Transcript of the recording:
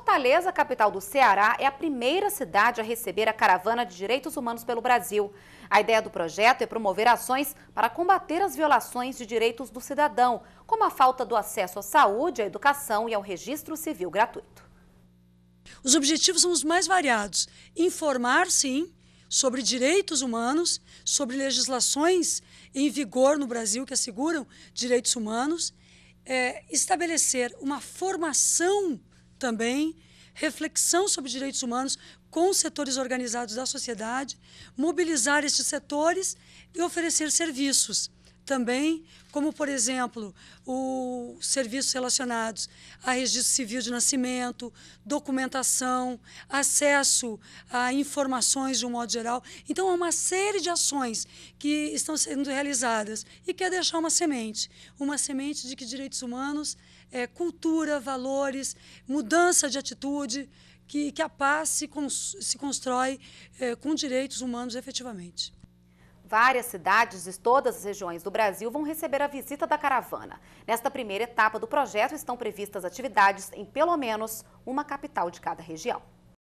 Fortaleza, capital do Ceará, é a primeira cidade a receber a caravana de direitos humanos pelo Brasil. A ideia do projeto é promover ações para combater as violações de direitos do cidadão, como a falta do acesso à saúde, à educação e ao registro civil gratuito. Os objetivos são os mais variados: informar, sim, sobre direitos humanos, sobre legislações em vigor no Brasil que asseguram direitos humanos, é, estabelecer uma formação também, reflexão sobre direitos humanos com setores organizados da sociedade, mobilizar esses setores e oferecer serviços também, como, por exemplo, os serviços relacionados a registro civil de nascimento, documentação, acesso a informações de um modo geral. Então, há uma série de ações que estão sendo realizadas e quer deixar uma semente uma semente de que direitos humanos, é, cultura, valores, mudança de atitude. Que, que a paz se, cons se constrói é, com direitos humanos efetivamente. Várias cidades de todas as regiões do Brasil vão receber a visita da caravana. Nesta primeira etapa do projeto estão previstas atividades em pelo menos uma capital de cada região.